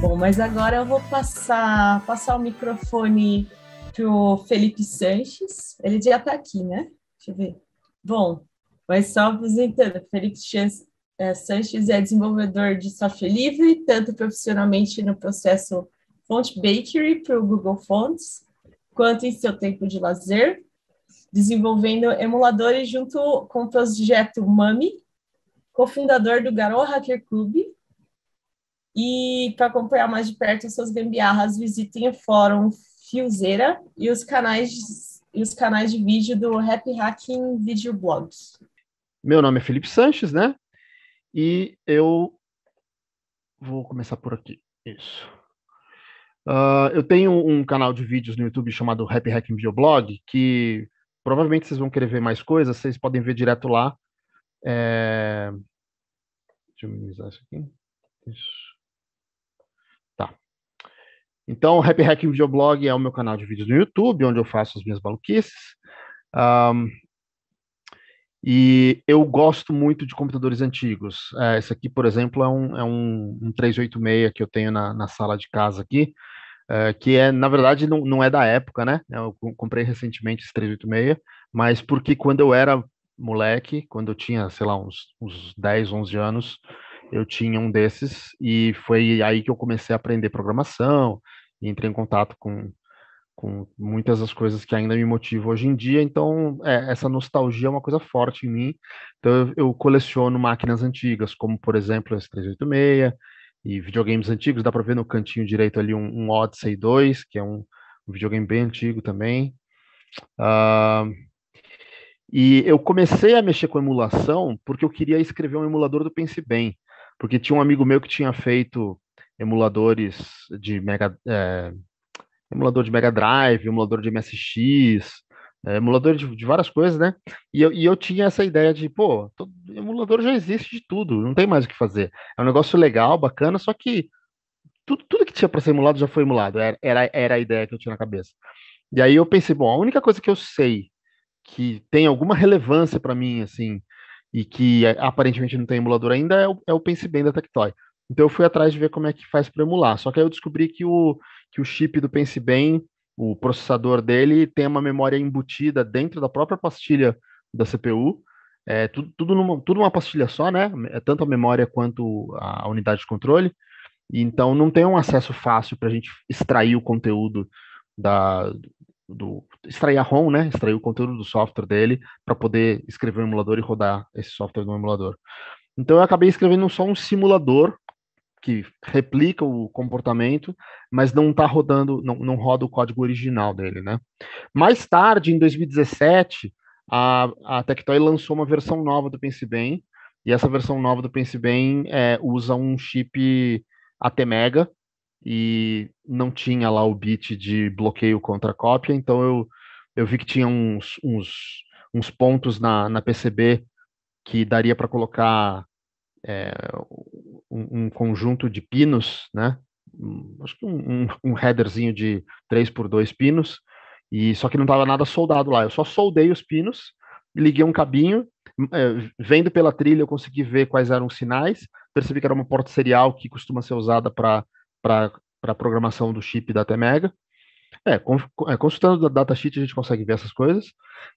Bom, mas agora eu vou passar, passar o microfone para o Felipe Sanches. Ele já está aqui, né? Deixa eu ver. Bom, mas só apresentando, Felipe eh, Sanches é desenvolvedor de software livre, tanto profissionalmente no processo Font Bakery para o Google Fonts, quanto em seu tempo de lazer, desenvolvendo emuladores junto com o projeto Mami, cofundador do Garou Hacker Club. E para acompanhar mais de perto suas gambiarras, visitem o fórum Fiozeira e os canais e os canais de vídeo do Happy Hacking Video Blogs. Meu nome é Felipe Sanches, né? E eu vou começar por aqui. Isso. Uh, eu tenho um canal de vídeos no YouTube chamado Happy Hacking Bioblog, que provavelmente vocês vão querer ver mais coisas, vocês podem ver direto lá. É... Deixa eu minimizar isso aqui. Isso. Tá. Então, Happy Hacking Videoblog é o meu canal de vídeos no YouTube, onde eu faço as minhas maluquices. Um, e eu gosto muito de computadores antigos. É, esse aqui, por exemplo, é um, é um, um 386 que eu tenho na, na sala de casa aqui. Uh, que é, na verdade, não, não é da época, né? Eu comprei recentemente esse 386, mas porque quando eu era moleque, quando eu tinha, sei lá, uns, uns 10, 11 anos, eu tinha um desses e foi aí que eu comecei a aprender programação e entrei em contato com, com muitas das coisas que ainda me motivam hoje em dia. Então, é, essa nostalgia é uma coisa forte em mim. Então, eu, eu coleciono máquinas antigas, como, por exemplo, esse 386, e videogames antigos, dá para ver no cantinho direito ali um, um Odyssey 2, que é um, um videogame bem antigo também. Uh, e eu comecei a mexer com emulação porque eu queria escrever um emulador do Pense Bem, porque tinha um amigo meu que tinha feito emuladores de Mega. É, emulador de Mega Drive, emulador de MSX, é, emulador de, de, várias coisas, né? E eu, e eu tinha essa ideia de, pô, todo, emulador já existe de tudo, não tem mais o que fazer. É um negócio legal, bacana, só que tudo, tudo que tinha para ser emulado já foi emulado, era, era, era a ideia que eu tinha na cabeça. E aí eu pensei, bom, a única coisa que eu sei que tem alguma relevância para mim, assim, e que é, aparentemente não tem emulador ainda, é o, é o Pense Bem da Tectoy. Então eu fui atrás de ver como é que faz para emular. Só que aí eu descobri que o, que o chip do Pense Bem o processador dele tem uma memória embutida dentro da própria pastilha da CPU. É, tudo, tudo, numa, tudo uma pastilha só, né? É tanto a memória quanto a unidade de controle. Então não tem um acesso fácil para a gente extrair o conteúdo da. Do, extrair a ROM, né? Extrair o conteúdo do software dele para poder escrever um emulador e rodar esse software no emulador. Então eu acabei escrevendo só um simulador que replica o comportamento, mas não está rodando, não, não roda o código original dele, né? Mais tarde, em 2017, a, a Tectoy lançou uma versão nova do PenseBem, e essa versão nova do PenseBem é, usa um chip ATmega, e não tinha lá o bit de bloqueio contra cópia, então eu, eu vi que tinha uns, uns, uns pontos na, na PCB que daria para colocar é, um, um conjunto de pinos, né? Um, acho que um, um, headerzinho de 3 por 2 pinos, e só que não estava nada soldado lá. Eu só soldei os pinos, liguei um cabinho, hum, é, vendo pela trilha eu consegui ver quais eram os sinais, percebi que era uma porta serial que costuma ser usada para para programação do chip da T-Mega. É, é consultando o datasheet a gente consegue ver essas coisas.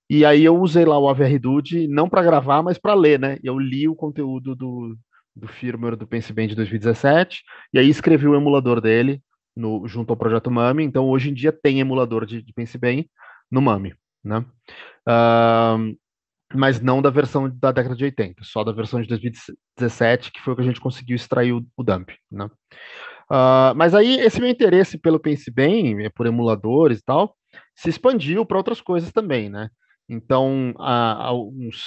E aí eu usei lá o AVR Dude, não para gravar, mas para ler, né? Eu li o conteúdo do, do firmware do PenseBand de 2017, e aí escrevi o emulador dele no, junto ao projeto MAMI, então hoje em dia tem emulador de, de PenseBand no MAMI, né? Uh, mas não da versão da década de 80, só da versão de 2017, que foi o que a gente conseguiu extrair o, o dump, né? Uh, mas aí esse meu interesse pelo PenseBand, eh, por emuladores e tal, se expandiu para outras coisas também, né? Então, há, há uns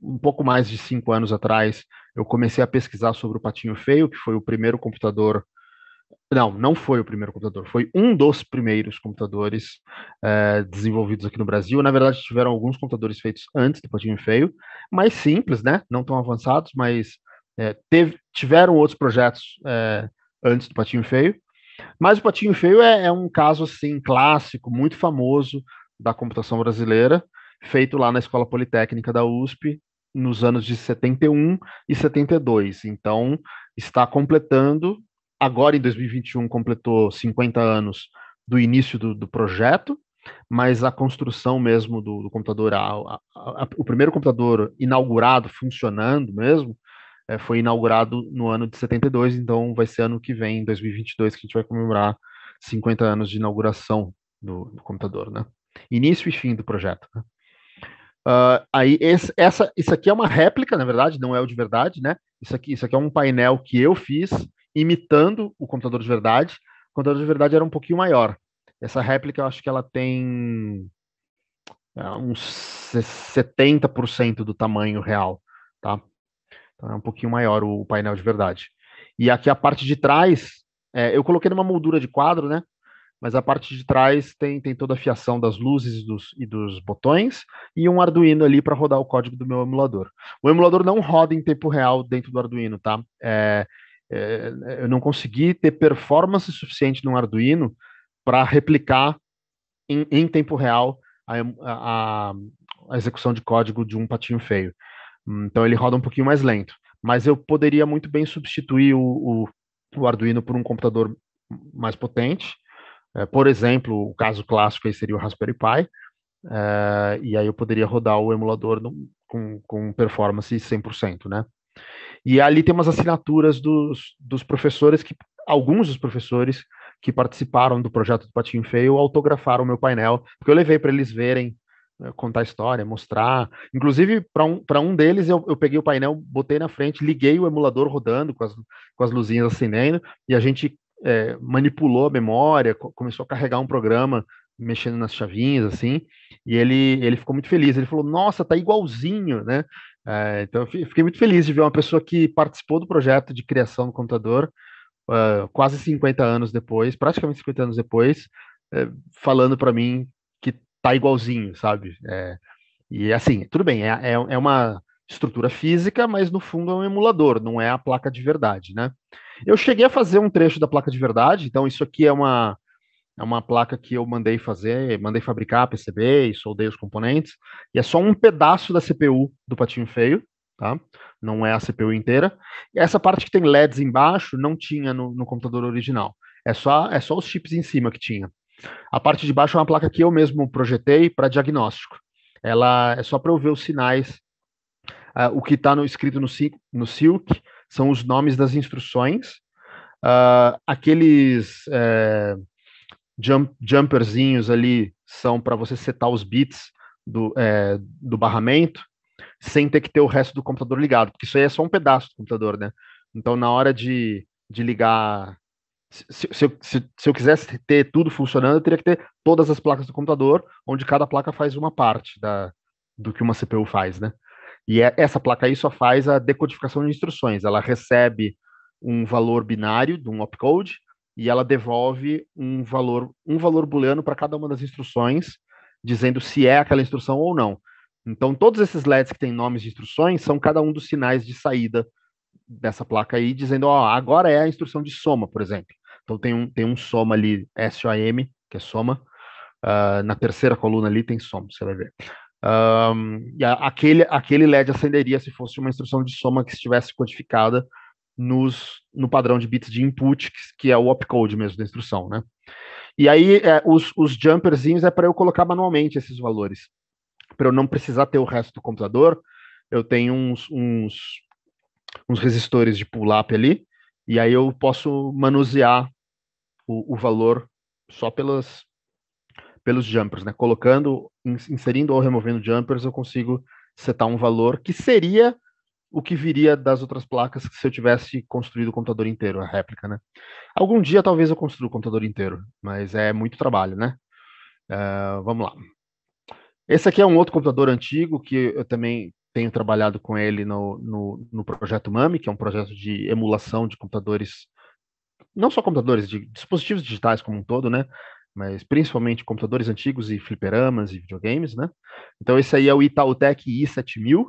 um pouco mais de cinco anos atrás, eu comecei a pesquisar sobre o Patinho Feio, que foi o primeiro computador. Não, não foi o primeiro computador, foi um dos primeiros computadores é, desenvolvidos aqui no Brasil. Na verdade, tiveram alguns computadores feitos antes do Patinho Feio, mais simples, né? Não tão avançados, mas é, teve, tiveram outros projetos é, antes do Patinho Feio. Mas o Patinho Feio é, é, um caso assim clássico, muito famoso da computação brasileira, feito lá na Escola Politécnica da USP, nos anos de 71 e 72. Então, está completando, agora em 2021, completou 50 anos do início do, do projeto, mas a construção mesmo do, do computador, a, a, a, o primeiro computador inaugurado, funcionando mesmo, é, foi inaugurado no ano de 72, então vai ser ano que vem, 2022, que a gente vai comemorar 50 anos de inauguração do, do computador, né? Início e fim do projeto. Né? Uh, aí esse, essa, isso aqui é uma réplica, na verdade, não é o de verdade, né? Isso aqui, isso aqui é um painel que eu fiz imitando o computador de verdade. O computador de verdade era um pouquinho maior. Essa réplica, eu acho que ela tem é, uns 70% do tamanho real, tá? Então é um pouquinho maior o, o painel de verdade. E aqui a parte de trás, é, eu coloquei numa moldura de quadro, né? mas a parte de trás tem, tem toda a fiação das luzes dos, e dos botões e um Arduino ali para rodar o código do meu emulador. O emulador não roda em tempo real dentro do Arduino, tá? É, é, eu não consegui ter performance suficiente no Arduino para replicar em, em, tempo real a, a, a execução de código de um patinho feio. Então ele roda um pouquinho mais lento. Mas eu poderia muito bem substituir o, o, o Arduino por um computador mais potente é, por exemplo, o caso clássico aí seria o Raspberry Pi, é, e aí eu poderia rodar o emulador no, com, com performance 100%, né? E ali tem umas assinaturas dos, dos professores, que alguns dos professores que participaram do projeto do Patinho Feio autografaram o meu painel, porque eu levei para eles verem, é, contar a história, mostrar. Inclusive, para um, um deles, eu, eu peguei o painel, botei na frente, liguei o emulador rodando, com as, com as luzinhas acendendo, e a gente é, manipulou a memória, começou a carregar um programa mexendo nas chavinhas, assim, e ele, ele ficou muito feliz. Ele falou, nossa, tá igualzinho, né? É, então eu fiquei muito feliz de ver uma pessoa que participou do projeto de criação do computador uh, quase 50 anos depois, praticamente 50 anos depois, uh, falando para mim que tá igualzinho, sabe? É, e assim, tudo bem, é, é, é, uma estrutura física, mas no fundo é um emulador, não é a placa de verdade, né? Eu cheguei a fazer um trecho da placa de verdade, então isso aqui é uma, é uma placa que eu mandei fazer, mandei fabricar PCB e soldei os componentes, e é só um pedaço da CPU do patinho feio, tá? Não é a CPU inteira. E essa parte que tem LEDs embaixo não tinha no, no, computador original. É só, é só os chips em cima que tinha. A parte de baixo é uma placa que eu mesmo projetei para diagnóstico. Ela é só para eu ver os sinais, uh, o que está no, escrito no, no Silk, são os nomes das instruções. Uh, aqueles é, jump, jumperzinhos ali são para você setar os bits do, é, do barramento sem ter que ter o resto do computador ligado, porque isso aí é só um pedaço do computador, né? Então, na hora de, de ligar, se, se, se, se eu quisesse ter tudo funcionando, eu teria que ter todas as placas do computador, onde cada placa faz uma parte da, do que uma CPU faz, né? E é, essa placa aí só faz a decodificação de instruções. Ela recebe um valor binário de um opcode e ela devolve um valor um valor booleano para cada uma das instruções, dizendo se é aquela instrução ou não. Então, todos esses LEDs que têm nomes de instruções são cada um dos sinais de saída dessa placa aí, dizendo, ó, agora é a instrução de soma, por exemplo. Então, tem um, tem um soma ali, M que é soma. Uh, na terceira coluna ali tem soma, você vai ver. Um, e a, aquele, aquele LED acenderia se fosse uma instrução de soma que estivesse codificada nos, no padrão de bits de input, que, que é o opcode mesmo da instrução, né? E aí é, os, os jumperzinhos é para eu colocar manualmente esses valores, para eu não precisar ter o resto do computador. Eu tenho uns, uns, uns resistores de pull-up ali, e aí eu posso manusear o, o valor só pelas, pelos jumpers, né? Colocando inserindo ou removendo jumpers, eu consigo setar um valor que seria o que viria das outras placas se eu tivesse construído o computador inteiro, a réplica, né? Algum dia talvez eu construa o computador inteiro, mas é muito trabalho, né? Uh, vamos lá. Esse aqui é um outro computador antigo que eu também tenho trabalhado com ele no, no, no projeto MAMI, que é um projeto de emulação de computadores, não só computadores, de dispositivos digitais como um todo, né? mas principalmente computadores antigos e fliperamas e videogames, né? Então esse aí é o Itautec i7000,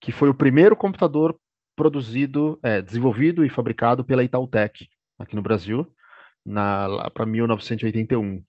que foi o primeiro computador produzido, é, desenvolvido e fabricado pela Itautec aqui no Brasil, na para 1981.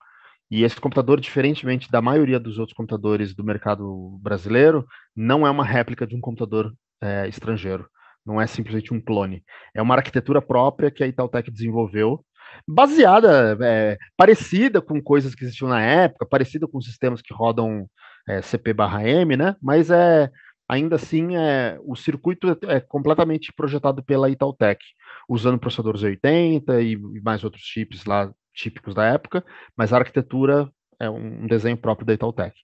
E esse computador, diferentemente da maioria dos outros computadores do mercado brasileiro, não é uma réplica de um computador é, estrangeiro. Não é simplesmente um clone. É uma arquitetura própria que a Itautec desenvolveu baseada, é, parecida com coisas que existiam na época, parecida com sistemas que rodam é, CP/M, né? Mas é ainda assim é, o circuito é, é completamente projetado pela Italtech, usando processadores 80 e, e mais outros chips lá típicos da época, mas a arquitetura é um desenho próprio da Italtech.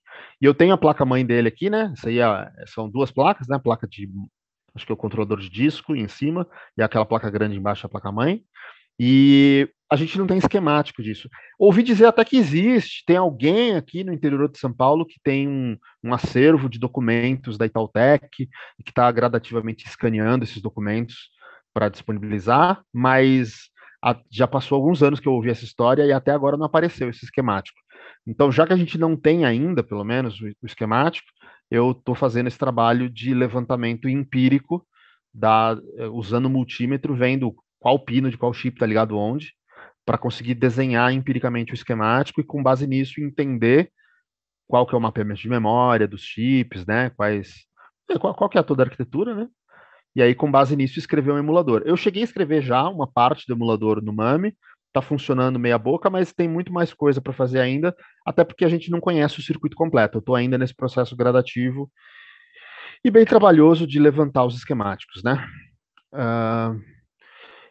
E eu tenho a placa mãe dele aqui, né? Isso aí é, são duas placas, né? Placa de acho que é o controlador de disco em cima e aquela placa grande embaixo é a placa mãe. E a gente não tem esquemático disso. Ouvi dizer até que existe, tem alguém aqui no interior de São Paulo que tem um, um acervo de documentos da Itautec, que está gradativamente escaneando esses documentos para disponibilizar, mas a, já passou alguns anos que eu ouvi essa história e até agora não apareceu esse esquemático. Então, já que a gente não tem ainda, pelo menos, o, o esquemático, eu estou fazendo esse trabalho de levantamento empírico, da, eh, usando multímetro, vendo qual pino de qual chip está ligado onde, para conseguir desenhar empiricamente o esquemático e com base nisso entender qual que é o mapeamento de memória dos chips, né? Quais é, qual, qual que é toda a arquitetura, né? E aí com base nisso escrever um emulador. Eu cheguei a escrever já uma parte do emulador no MAME, tá funcionando meia boca, mas tem muito mais coisa para fazer ainda, até porque a gente não conhece o circuito completo. Eu estou ainda nesse processo gradativo e bem trabalhoso de levantar os esquemáticos, né? Uh,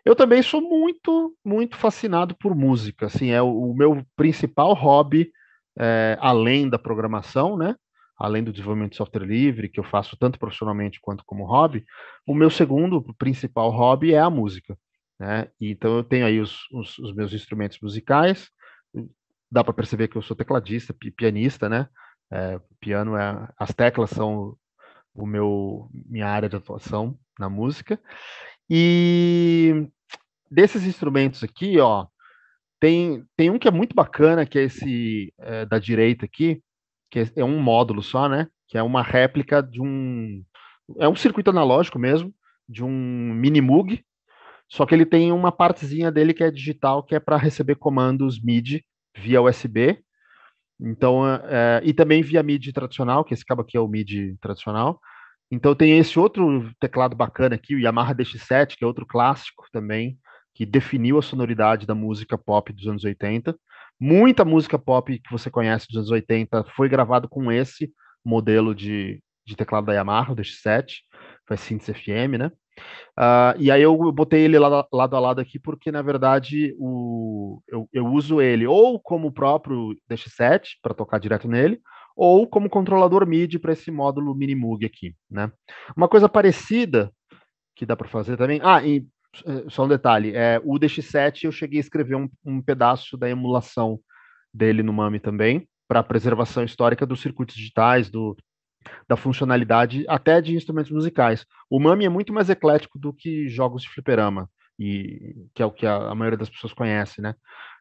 eu também sou muito, muito fascinado por música. Assim, é o, meu principal hobby, é, além da programação, né? Além do desenvolvimento de software livre, que eu faço tanto profissionalmente quanto como hobby, o meu segundo principal hobby é a música. Né? Então eu tenho aí os, os, os meus instrumentos musicais. Dá para perceber que eu sou tecladista, pianista, né? É, piano é as teclas são o meu minha área de atuação na música e desses instrumentos aqui, ó, tem, tem um que é muito bacana, que é esse é, da direita aqui, que é, é um módulo só, né? Que é uma réplica de um. É um circuito analógico mesmo, de um mini Moog, só que ele tem uma partezinha dele que é digital, que é para receber comandos MIDI via USB. Então, é, é, e também via MIDI tradicional, que esse cabo aqui é o MIDI tradicional. Então tem esse outro teclado bacana aqui, o Yamaha DX7, que é outro clássico também, que definiu a sonoridade da música pop dos anos 80. Muita música pop que você conhece dos anos 80 foi gravado com esse modelo de, de teclado da Yamaha, o DX7, faz Synth FM, né? Uh, e aí eu botei ele lado, lado a lado aqui porque, na verdade, o, eu, eu uso ele ou como o próprio DX7 para tocar direto nele, ou como controlador MIDI para esse módulo Minimug aqui, né? Uma coisa parecida que dá para fazer também. Ah, e eh, só um detalhe, é, o DX7 eu cheguei a escrever um, um pedaço da emulação dele no MAMI também, para preservação histórica dos circuitos digitais, do, da funcionalidade, até de instrumentos musicais. O MAMI é muito mais eclético do que jogos de fliperama, e, que é o que a, a maioria das pessoas conhece, né?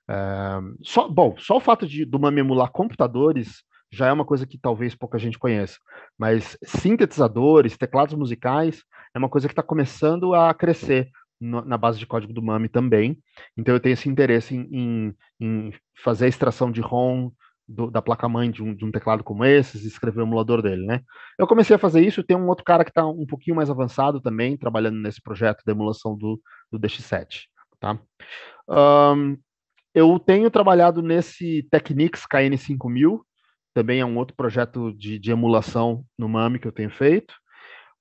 É, só, bom, só o fato de, do MAMI emular computadores já é uma coisa que talvez pouca gente conheça, mas sintetizadores, teclados musicais, é uma coisa que está começando a crescer no, na base de código do MAMI também. Então eu tenho esse interesse em, em, em fazer a extração de ROM do, da placa-mãe de, um, de um, teclado como esse, e escrever o emulador dele, né? Eu comecei a fazer isso, tem um outro cara que está um pouquinho mais avançado também, trabalhando nesse projeto de emulação do, do DX7, tá? Um, eu tenho trabalhado nesse Technics KN5000, também é um outro projeto de, de emulação no MAMI que eu tenho feito.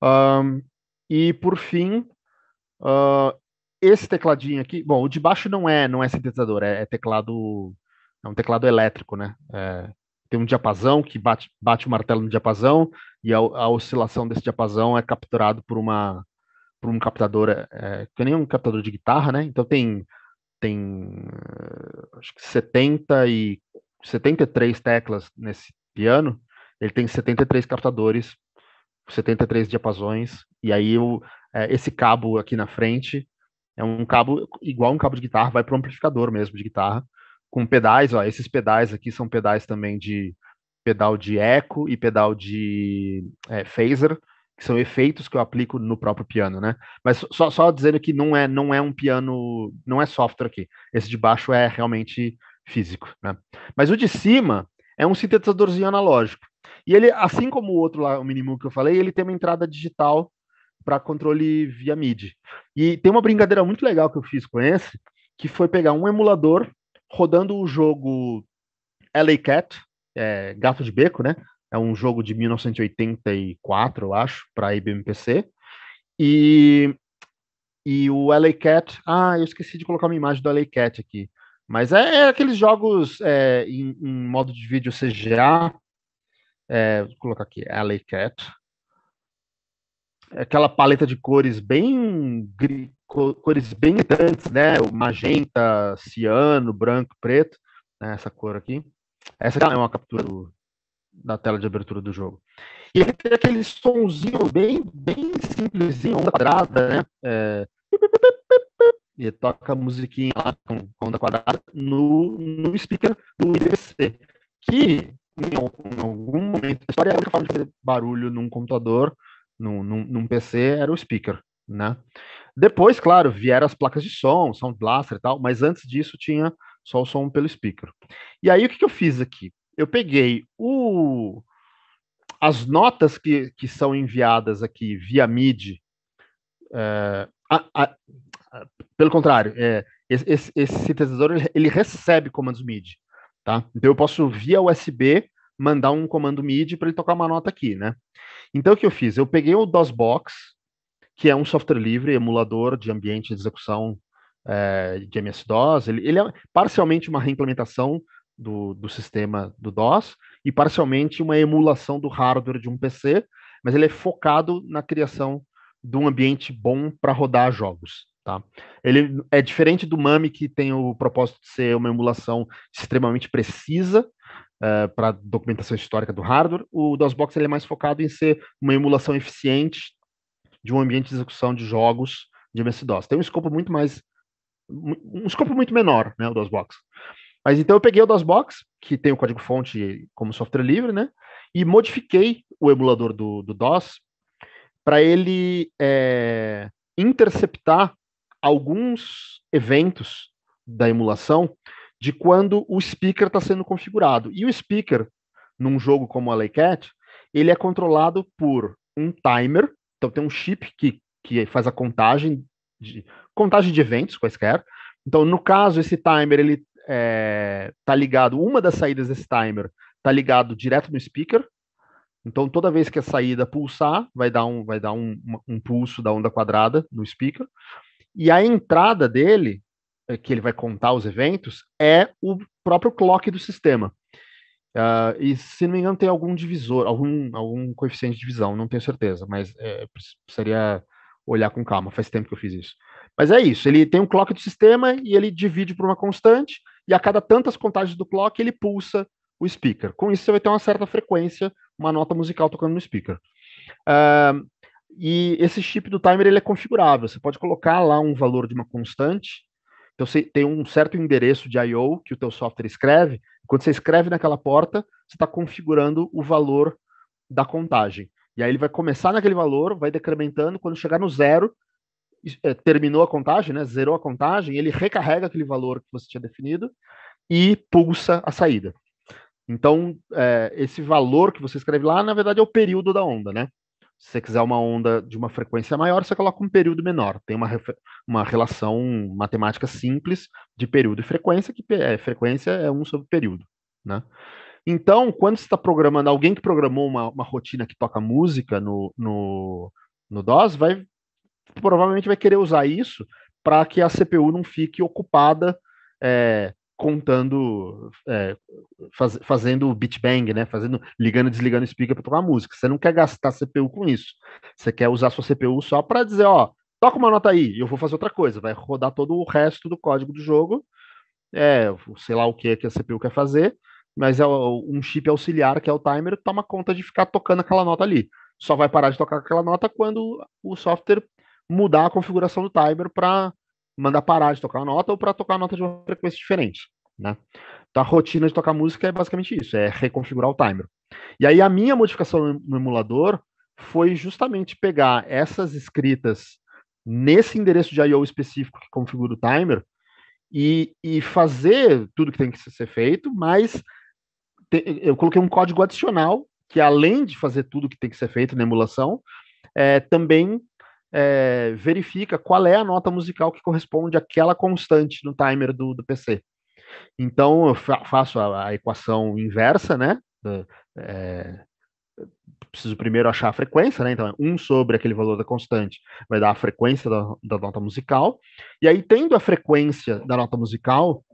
Um, e por fim, uh, esse tecladinho aqui, bom, o de baixo não é não é sintetizador, é, é teclado, é um teclado elétrico, né? É, tem um diapasão que bate, bate o martelo no diapasão e a, a oscilação desse diapasão é capturado por uma por um captador, é, é que nem um captador de guitarra, né? Então tem tem acho que 74 73 teclas nesse piano, ele tem 73 captadores, 73 diapasões, e aí o, é, esse cabo aqui na frente é um cabo igual um cabo de guitarra, vai para o amplificador mesmo de guitarra, com pedais, ó, esses pedais aqui são pedais também de pedal de eco e pedal de é, phaser, que são efeitos que eu aplico no próprio piano, né? Mas só, só dizendo que não é não é um piano, não é software aqui. Esse de baixo é realmente físico. Né? Mas o de cima é um sintetizadorzinho analógico. E ele, assim como o outro lá, o mínimo que eu falei, ele tem uma entrada digital para controle via MIDI. E tem uma brincadeira muito legal que eu fiz com esse, que foi pegar um emulador rodando o jogo LA Cat, é, Gato de Beco, né? É um jogo de 1984, eu acho, para IBM PC. E, e o LA Cat. Ah, eu esqueci de colocar uma imagem do LA Cat aqui. Mas é, é aqueles jogos é, em, em, modo de vídeo CGA. É, vou colocar aqui, LA Cat. É aquela paleta de cores bem cores bem gritantes, né? O magenta, ciano, branco, preto. Né? Essa cor aqui. Essa é uma captura do, da tela de abertura do jogo. E ele tem aquele sonzinho bem, bem simplesinho, onda quadrada, né? É e toca musiquinha lá com, onda da quadrada no, no speaker do IDC, que em, em algum momento da história, é a única forma de fazer barulho num computador, num, num, num PC, era o speaker, né? Depois, claro, vieram as placas de som, Sound Blaster e tal, mas antes disso tinha só o som pelo speaker. E aí, o que, que eu fiz aqui? Eu peguei o... as notas que, que são enviadas aqui via MIDI, é, a, a, pelo contrário, é, esse, esse, sintetizador ele, ele, recebe comandos MIDI, tá? Então eu posso via USB mandar um comando MIDI para ele tocar uma nota aqui, né? Então o que eu fiz? Eu peguei o DOSBox, que é um software livre, emulador de ambiente de execução é, de MS-DOS. Ele, ele, é parcialmente uma reimplementação do, do sistema do DOS e parcialmente uma emulação do hardware de um PC, mas ele é focado na criação de um ambiente bom para rodar jogos. Tá? Ele é diferente do MAMI, que tem o propósito de ser uma emulação extremamente precisa uh, eh, para documentação histórica do hardware. O DOSBox ele é mais focado em ser uma emulação eficiente de um ambiente de execução de jogos de MS-DOS. Tem um escopo muito mais um escopo muito menor, né, o DOSBox. Mas então eu peguei o DOSBox, que tem o código-fonte como software livre, né, e modifiquei o emulador do, do DOS para ele é, interceptar alguns eventos da emulação de quando o speaker está sendo configurado. E o speaker, num jogo como a Laycat, ele é controlado por um timer, então tem um chip que, que faz a contagem de, contagem de eventos quaisquer. Então, no caso, esse timer ele é, tá ligado, uma das saídas desse timer tá ligado direto no speaker. Então, toda vez que a saída pulsar, vai dar um, vai dar um, um pulso da onda quadrada no speaker. E a entrada dele, eh, que ele vai contar os eventos, é o próprio clock do sistema. Uh, e se não me engano, tem algum divisor, algum, algum coeficiente de divisão, não tenho certeza, mas é, precisaria olhar com calma, faz tempo que eu fiz isso. Mas é isso, ele tem um clock do sistema e ele divide por uma constante, e a cada tantas contagens do clock ele pulsa o speaker. Com isso, você vai ter uma certa frequência, uma nota musical tocando no speaker. Uh, e esse chip do timer ele é configurável. Você pode colocar lá um valor de uma constante. Então você tem um certo endereço de I/O que o teu software escreve. Quando você escreve naquela porta, você está configurando o valor da contagem. E aí ele vai começar naquele valor, vai decrementando. Quando chegar no zero, é, terminou a contagem, né? Zerou a contagem. Ele recarrega aquele valor que você tinha definido e pulsa a saída. Então, é, esse valor que você escreve lá, na verdade, é o período da onda, né? Se você quiser uma onda de uma frequência maior, você coloca um período menor. Tem uma, uma relação matemática simples de período e frequência, que é, frequência é 1 sobre período. Né? Então, quando você está programando, alguém que programou uma, uma rotina que toca música no, no, no DOS, vai, provavelmente vai querer usar isso para que a CPU não fique ocupada é, contando, é, faz, fazendo beat bang, né? Fazendo, ligando e desligando o speaker para tocar música. Você não quer gastar CPU com isso. Você quer usar sua CPU só para dizer, ó, toca uma nota aí, eu vou fazer outra coisa. Vai rodar todo o resto do código do jogo, é, sei lá o que que a CPU quer fazer, mas é um chip auxiliar que é o timer toma conta de ficar tocando aquela nota ali. Só vai parar de tocar aquela nota quando o software mudar a configuração do timer para mandar parar de tocar a nota ou para tocar a nota de uma frequência diferente, né? Então a rotina de tocar música é basicamente isso, é reconfigurar o timer. E aí a minha modificação no emulador foi justamente pegar essas escritas nesse endereço de I/O específico que configura o timer e, e fazer tudo que tem que ser feito, mas te, eu coloquei um código adicional que além de fazer tudo que tem que ser feito na emulação, é, também é, verifica qual é a nota musical que corresponde àquela constante no timer do, do PC. Então, eu fa faço a, a, equação inversa, né? É, preciso primeiro achar a frequência, né? Então, 1 é sobre aquele valor da constante vai dar a frequência da, da nota musical. E aí, tendo a frequência da nota musical,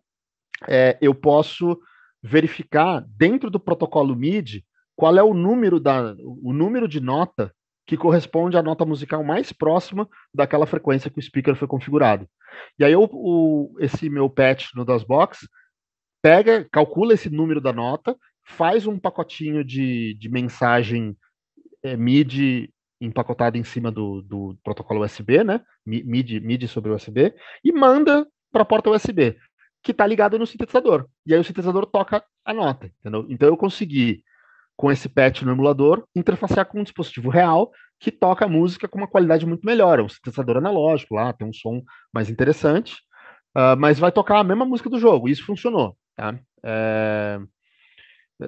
é, eu posso verificar dentro do protocolo MIDI qual é o número da o número de nota que corresponde à nota musical mais próxima daquela frequência que o speaker foi configurado. E aí eu, o, esse meu patch no DOSBox pega, calcula esse número da nota, faz um pacotinho de, de mensagem é, MIDI empacotado em cima do, do protocolo USB, né? MIDI, MIDI sobre USB, e manda para a porta USB, que está ligada no sintetizador. E aí o sintetizador toca a nota, entendeu? Então eu consegui com esse patch no emulador, interfacear com um dispositivo real que toca a música com uma qualidade muito melhor. É um sintetizador analógico lá, tem um som mais interessante, uh, mas vai tocar a mesma música do jogo. E isso funcionou. Tá? É...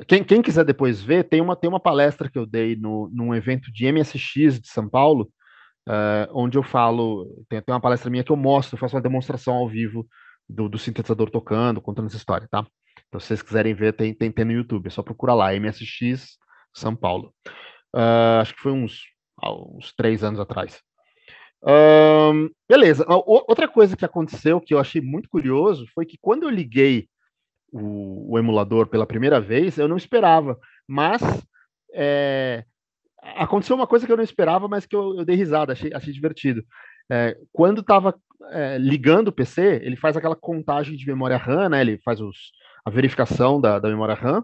Quem, quem, quiser depois ver, tem uma, tem uma palestra que eu dei no, num evento de MSX de São Paulo, uh, onde eu falo, tem, tem uma palestra minha que eu mostro, eu faço uma demonstração ao vivo do, do sintetizador tocando, contando essa história, tá? Então, se vocês quiserem ver, tem, tem, tem no YouTube. É só procurar lá, MSX São Paulo. Uh, acho que foi uns, ah, uns três anos atrás. Um, beleza. Outra coisa que aconteceu que eu achei muito curioso foi que quando eu liguei o, o emulador pela primeira vez, eu não esperava. Mas é, aconteceu uma coisa que eu não esperava, mas que eu, eu dei risada, achei, achei divertido. É, quando estava é, ligando o PC, ele faz aquela contagem de memória RAM, né? Ele faz os, a verificação da, da memória RAM.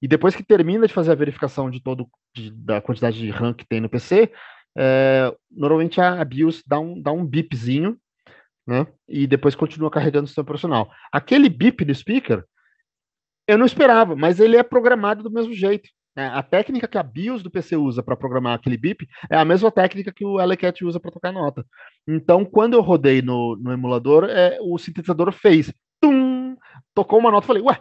E depois que termina de fazer a verificação de todo de, da quantidade de RAM que tem no PC, é, normalmente a, BIOS dá um, dá um bipzinho, né? E depois continua carregando o sistema operacional. Aquele bip do speaker, eu não esperava, mas ele é programado do mesmo jeito. Né? A técnica que a BIOS do PC usa para programar aquele bip é a mesma técnica que o LCAT usa para tocar nota. Então, quando eu rodei no, no emulador, é, o sintetizador fez tum tocou uma nota. Falei, ué, o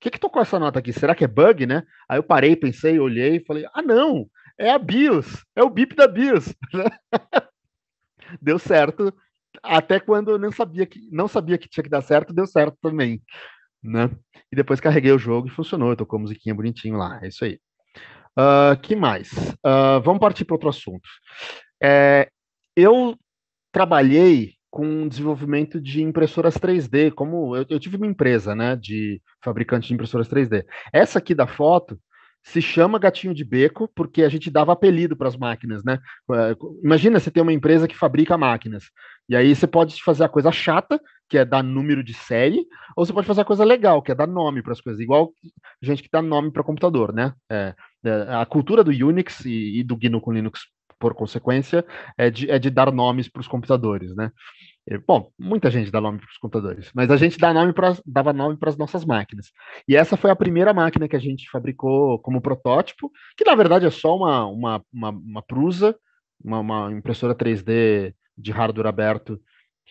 que que tocou essa nota aqui? Será que é bug, né? Aí eu parei, pensei, olhei, falei, ah, não, é a BIOS, é o bip da BIOS. deu certo, até quando eu não sabia que, não sabia que tinha que dar certo, deu certo também, né? E depois carreguei o jogo e funcionou, tocou a musiquinha bonitinho lá, é isso aí. Uh, que mais? Uh, vamos partir para outro assunto. É, eu trabalhei com desenvolvimento de impressoras 3D, como eu, eu tive uma empresa, né, de fabricante de impressoras 3D. Essa aqui da foto, se chama gatinho de beco porque a gente dava apelido para as máquinas, né? Imagina você tem uma empresa que fabrica máquinas. E aí você pode fazer a coisa chata, que é dar número de série, ou você pode fazer a coisa legal, que é dar nome para as coisas, igual gente que dá nome para computador, né? É, é, a cultura do Unix e, e do GNU com Linux por consequência, é de, é de dar nomes para os computadores, né? Bom, muita gente dá nome para os computadores, mas a gente dá nome pra, dava nome para as nossas máquinas. E essa foi a primeira máquina que a gente fabricou como protótipo, que na verdade é só uma, uma, uma, uma prusa, uma, uma, impressora 3D de hardware aberto,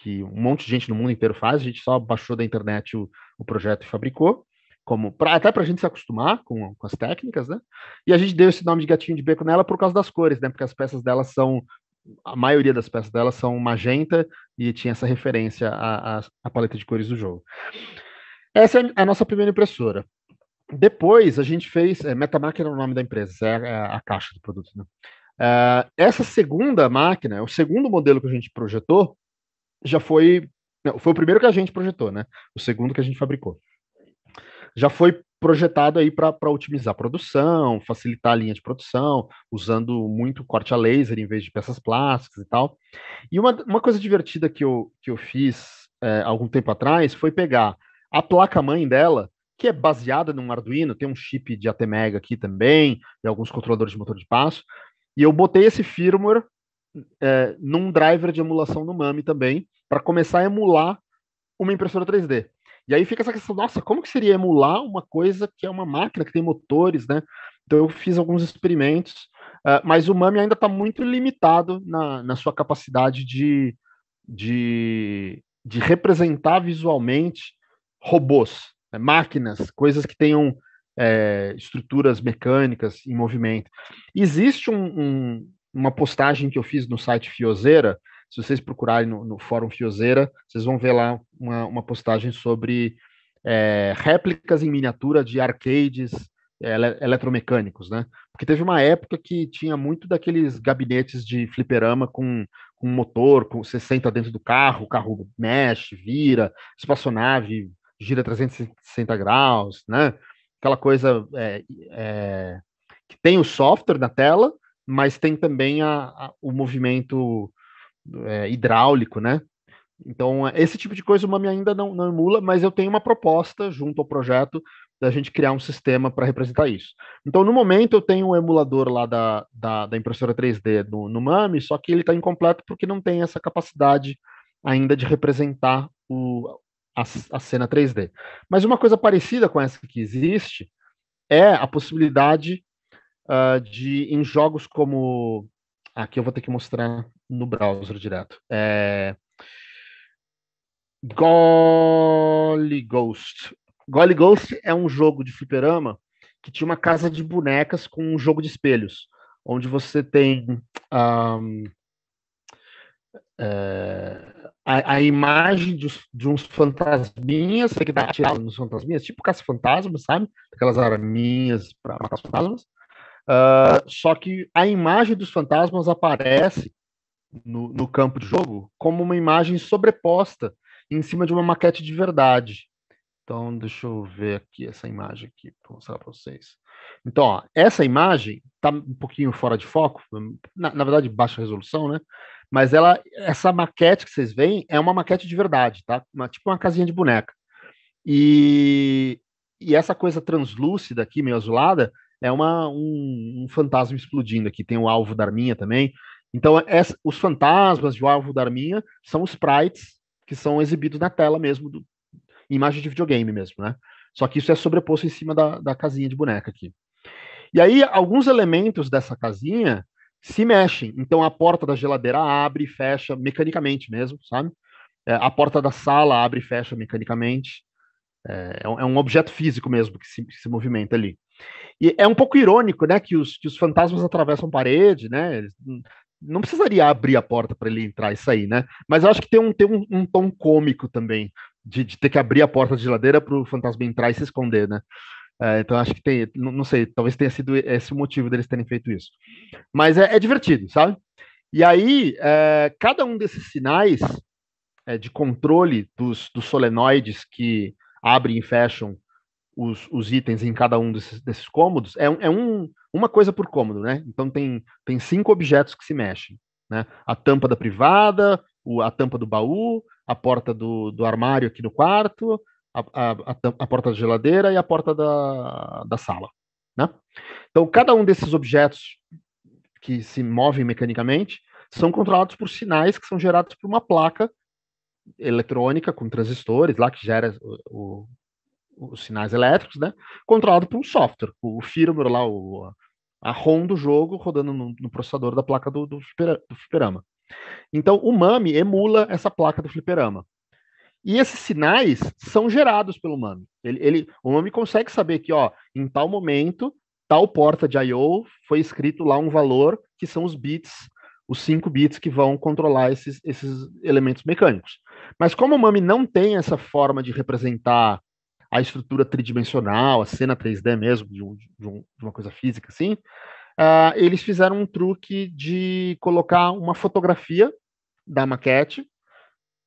que um monte de gente no mundo inteiro faz, a gente só baixou da internet o, o projeto e fabricou como pra, até para a gente se acostumar com, com, as técnicas, né? E a gente deu esse nome de gatinho de beco nela por causa das cores, né? Porque as peças dela são a maioria das peças dela são magenta e tinha essa referência à, à, à paleta de cores do jogo. Essa é a nossa primeira impressora. Depois a gente fez. É, era o nome da empresa, é a, é a caixa do produto. Né? Uh, essa segunda máquina, o segundo modelo que a gente projetou, já foi. Não, foi o primeiro que a gente projetou, né? O segundo que a gente fabricou já foi projetado aí para otimizar a produção, facilitar a linha de produção, usando muito corte a laser em vez de peças plásticas e tal. E uma, uma coisa divertida que eu, que eu fiz é, algum tempo atrás foi pegar a placa-mãe dela, que é baseada num Arduino, tem um chip de ATmega aqui também, e alguns controladores de motor de passo, e eu botei esse firmware é, num driver de emulação no MAME também, para começar a emular uma impressora 3D. E aí fica essa questão, nossa, como que seria emular uma coisa que é uma máquina, que tem motores, né? Então eu fiz alguns experimentos, uh, mas o MAMI ainda está muito limitado na, na sua capacidade de, de, de representar visualmente robôs, né? máquinas, coisas que tenham é, estruturas mecânicas em movimento. Existe um, um, uma postagem que eu fiz no site Fiozeira, se vocês procurarem no, no fórum Fiozeira, vocês vão ver lá uma, uma postagem sobre é, réplicas em miniatura de arcades é, eletromecânicos, né? Porque teve uma época que tinha muito daqueles gabinetes de fliperama com, com motor, com, você senta dentro do carro, o carro mexe, vira, espaçonave gira 360 graus, né? Aquela coisa é, é, que tem o software na tela, mas tem também a, a, o movimento é, hidráulico, né? Então, é, esse tipo de coisa o MAMI ainda não, não emula, mas eu tenho uma proposta junto ao projeto da gente criar um sistema para representar isso. Então, no momento, eu tenho um emulador lá da, da, da impressora 3D no, no MAMI, só que ele está incompleto porque não tem essa capacidade ainda de representar o, a, a cena 3D. Mas uma coisa parecida com essa que existe é a possibilidade uh, de, em jogos como. Aqui eu vou ter que mostrar no browser direto. É Golly Ghost. Golly Ghost é um jogo de fliperama que tinha uma casa de bonecas com um jogo de espelhos, onde você tem um, é, a, a, imagem de, de uns fantasminhas, você que dá atirado nos fantasminhas, tipo caça-fantasmas, sabe? Aquelas araminhas para matar os fantasmas. Uh, só que a imagem dos fantasmas aparece no, no campo de jogo como uma imagem sobreposta em cima de uma maquete de verdade. Então, deixa eu ver aqui essa imagem aqui para mostrar para vocês. Então, ó, essa imagem está um pouquinho fora de foco, na, na, verdade, baixa resolução, né? Mas ela, essa maquete que vocês veem é uma maquete de verdade, tá? Uma, tipo uma casinha de boneca. E, e essa coisa translúcida aqui, meio azulada, é uma, um, um fantasma explodindo aqui. Tem o alvo da arminha também. Então, essa, os fantasmas do o alvo da arminha são os sprites que são exibidos na tela mesmo, do, imagem de videogame mesmo, né? Só que isso é sobreposto em cima da, da casinha de boneca aqui. E aí, alguns elementos dessa casinha se mexem. Então, a porta da geladeira abre e fecha mecanicamente mesmo, sabe? É, a porta da sala abre e fecha mecanicamente. É, é um é objeto físico mesmo que se, que se, movimenta ali. E é um pouco irônico, né, que os, que os fantasmas atravessam parede, né? Eles não precisaria abrir a porta para ele entrar e sair, né? Mas eu acho que tem um, tem um, um tom cômico também, de, de, ter que abrir a porta de geladeira para o fantasma entrar e se esconder, né? É, então acho que tem, não, não, sei, talvez tenha sido esse o motivo deles terem feito isso. Mas é, é divertido, sabe? E aí, é, cada um desses sinais é, de controle dos, dos solenoides que abrem e fecham os, os itens em cada um desses, desses cômodos, é, é um, uma coisa por cômodo, né? Então tem, tem cinco objetos que se mexem. Né? A tampa da privada, o, a tampa do baú, a porta do, do armário aqui no quarto, a, a, a, a, porta da geladeira e a porta da, da sala. Né? Então, cada um desses objetos que se movem mecanicamente são controlados por sinais que são gerados por uma placa eletrônica com transistores lá que gera o, os sinais elétricos, né? Controlado por um software, o firmware lá, o, a ROM do jogo rodando no, no processador da placa do, do, do fliperama. Então, o MAMI emula essa placa do fliperama. E esses sinais são gerados pelo MAMI. Ele, ele, o MAMI consegue saber que, ó, em tal momento, tal porta de I.O. foi escrito lá um valor que são os bits, os 5 bits que vão controlar esses, esses elementos mecânicos. Mas como o MAMI não tem essa forma de representar a estrutura tridimensional, a cena 3D mesmo, de, um, de, um, de uma coisa física assim, uh, eles fizeram um truque de colocar uma fotografia da maquete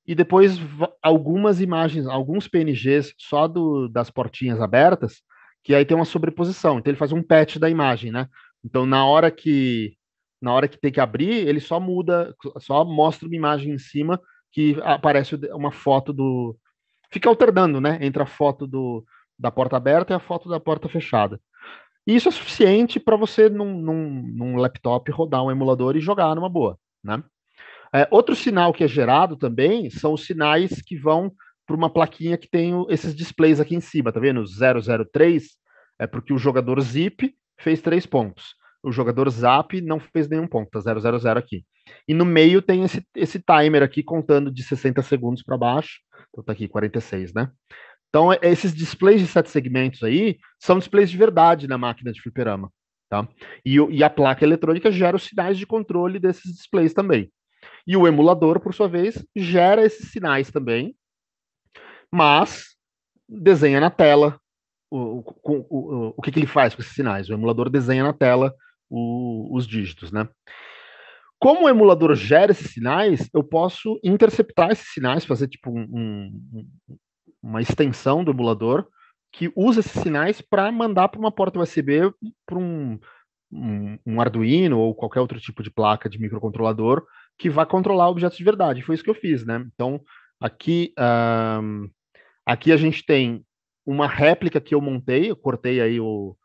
e depois algumas imagens, alguns PNGs só do, das portinhas abertas, que aí tem uma sobreposição. Então ele faz um patch da imagem, né? Então na hora que na hora que tem que abrir, ele só muda, só mostra uma imagem em cima que aparece uma foto do, fica alternando, né, entre a foto do, da porta aberta e a foto da porta fechada. E isso é suficiente para você, num, num, num, laptop, rodar um emulador e jogar numa boa, né? É, outro sinal que é gerado também são os sinais que vão para uma plaquinha que tem esses displays aqui em cima, tá vendo? 003 é porque o jogador zip fez três pontos. O jogador zap não fez nenhum ponto, tá 000 aqui. E no meio tem esse, esse timer aqui contando de 60 segundos para baixo então tá aqui 46, né? Então é, esses displays de sete segmentos aí são displays de verdade na máquina de fliperama, tá? E, e a placa eletrônica gera os sinais de controle desses displays também. E o emulador, por sua vez, gera esses sinais também, mas desenha na tela o, o, o, o que, que ele faz com esses sinais. O emulador desenha na tela o, os dígitos, né? Como o emulador gera esses sinais, eu posso interceptar esses sinais, fazer tipo um, um, uma extensão do emulador que usa esses sinais para mandar para uma porta USB, para um, um, Arduino ou qualquer outro tipo de placa de microcontrolador que vai controlar objetos de verdade. Foi isso que eu fiz, né? Então, aqui, uh, aqui a gente tem uma réplica que eu montei, eu cortei aí o,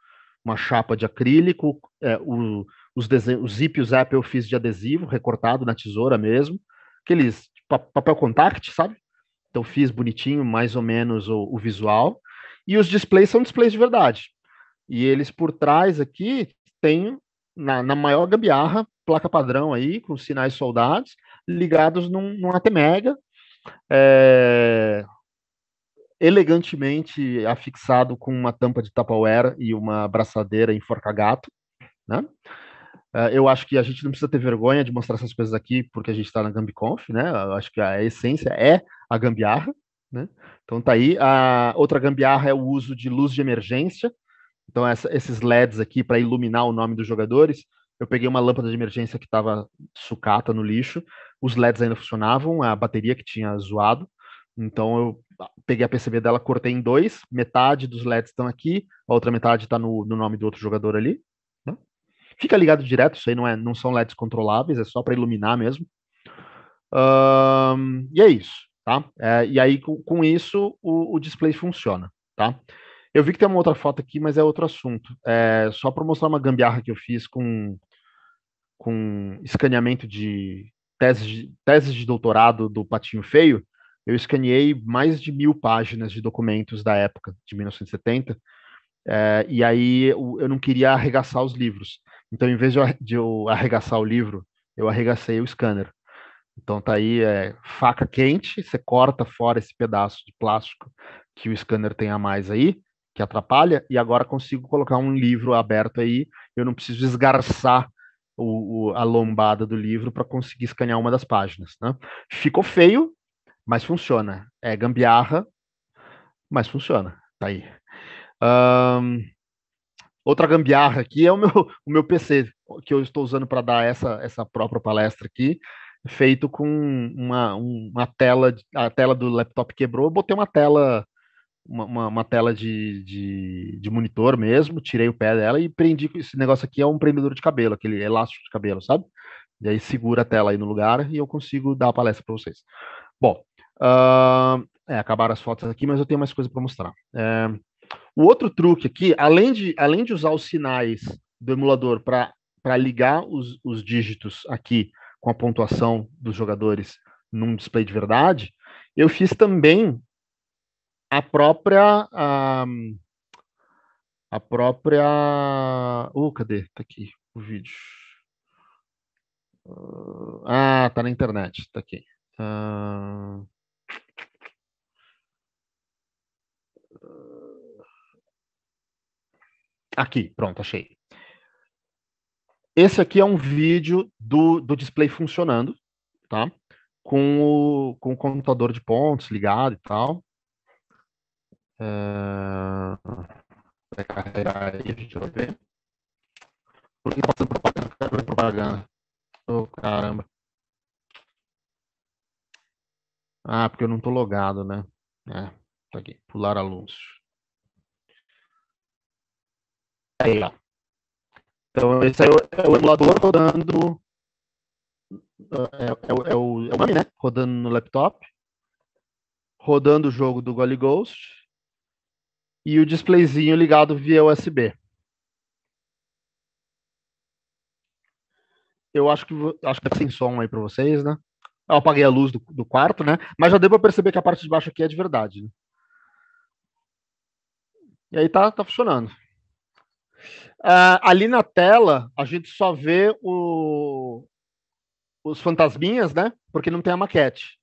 uma chapa de acrílico, é, o, os desenhos, o zip e o zap eu fiz de adesivo, recortado na tesoura mesmo, aqueles papel contact, sabe? Então fiz bonitinho mais ou menos o, o, visual. E os displays são displays de verdade. E eles por trás aqui têm, na, na maior gambiarra, placa padrão aí, com sinais soldados, ligados num, num ATmega, é, elegantemente afixado com uma tampa de Tupperware e uma braçadeira em forca gato, né? Ah, eu acho que a gente não precisa ter vergonha de mostrar essas coisas aqui, porque a gente está na GambiConf, né? Eu acho que a essência é a gambiarra, né? Então tá aí. A outra gambiarra é o uso de luz de emergência. Então essa, esses LEDs aqui para iluminar o nome dos jogadores. Eu peguei uma lâmpada de emergência que estava sucata no lixo. Os LEDs ainda funcionavam, a bateria que tinha zoado. Então eu peguei a PCB dela, cortei em dois. Metade dos LEDs estão aqui, a outra metade está no, no nome do outro jogador ali. Fica ligado direto, isso aí não, é, não são LEDs controláveis, é só para iluminar mesmo. Um, e é isso, tá? É, e aí, com, com isso, o, o, display funciona, tá? Eu vi que tem uma outra foto aqui, mas é outro assunto. É, só para mostrar uma gambiarra que eu fiz com, com escaneamento de teses, de teses de doutorado do Patinho Feio, eu escaneei mais de mil páginas de documentos da época, de 1970, é, e aí eu não queria arregaçar os livros. Então, em vez de eu arregaçar o livro, eu arregacei o scanner. Então tá aí, é, faca quente, você corta fora esse pedaço de plástico que o scanner tem a mais aí, que atrapalha, e agora consigo colocar um livro aberto aí, eu não preciso esgarçar o, o, a lombada do livro para conseguir escanear uma das páginas. Né? Ficou feio, mas funciona. É gambiarra, mas funciona. Tá aí. Um, Outra gambiarra aqui é o meu, o meu PC, que eu estou usando para dar essa, essa própria palestra aqui, feito com uma, uma tela, a tela do laptop quebrou, eu botei uma tela uma, uma, tela de, de, de, monitor mesmo, tirei o pé dela e prendi. Esse negócio aqui é um prendedor de cabelo, aquele elástico de cabelo, sabe? E aí segura a tela aí no lugar e eu consigo dar a palestra para vocês. Bom, uh, é, acabaram as fotos aqui, mas eu tenho mais coisa para mostrar. É, o outro truque aqui, além de, além de usar os sinais do emulador para ligar os, os dígitos aqui com a pontuação dos jogadores num display de verdade, eu fiz também a própria. A, a própria. Uh, cadê? Tá aqui o vídeo. Uh, ah, tá na internet, tá aqui. Uh, Aqui, pronto, achei. Esse aqui é um vídeo do, do display funcionando, tá? Com o, com o computador de pontos ligado e tal. Uh, vai aí, deixa eu ver. Por que tá passando propaganda? Quero ver propaganda. Oh, caramba. Ah, porque eu não tô logado, né? É, tá aqui. Pular anúncio. aí, ó. Então, esse aí é, é o emulador rodando. É, é, é o, é o nome, né? Rodando no laptop. Rodando o jogo do Golly Ghost. E o displayzinho ligado via USB. Eu acho que acho que tá sem som aí para vocês, né? Eu apaguei a luz do, do, quarto, né? Mas já deu pra perceber que a parte de baixo aqui é de verdade. Né? E aí tá, tá funcionando. Uh, ali na tela, a gente só vê o, os fantasminhas, né? Porque não tem a maquete.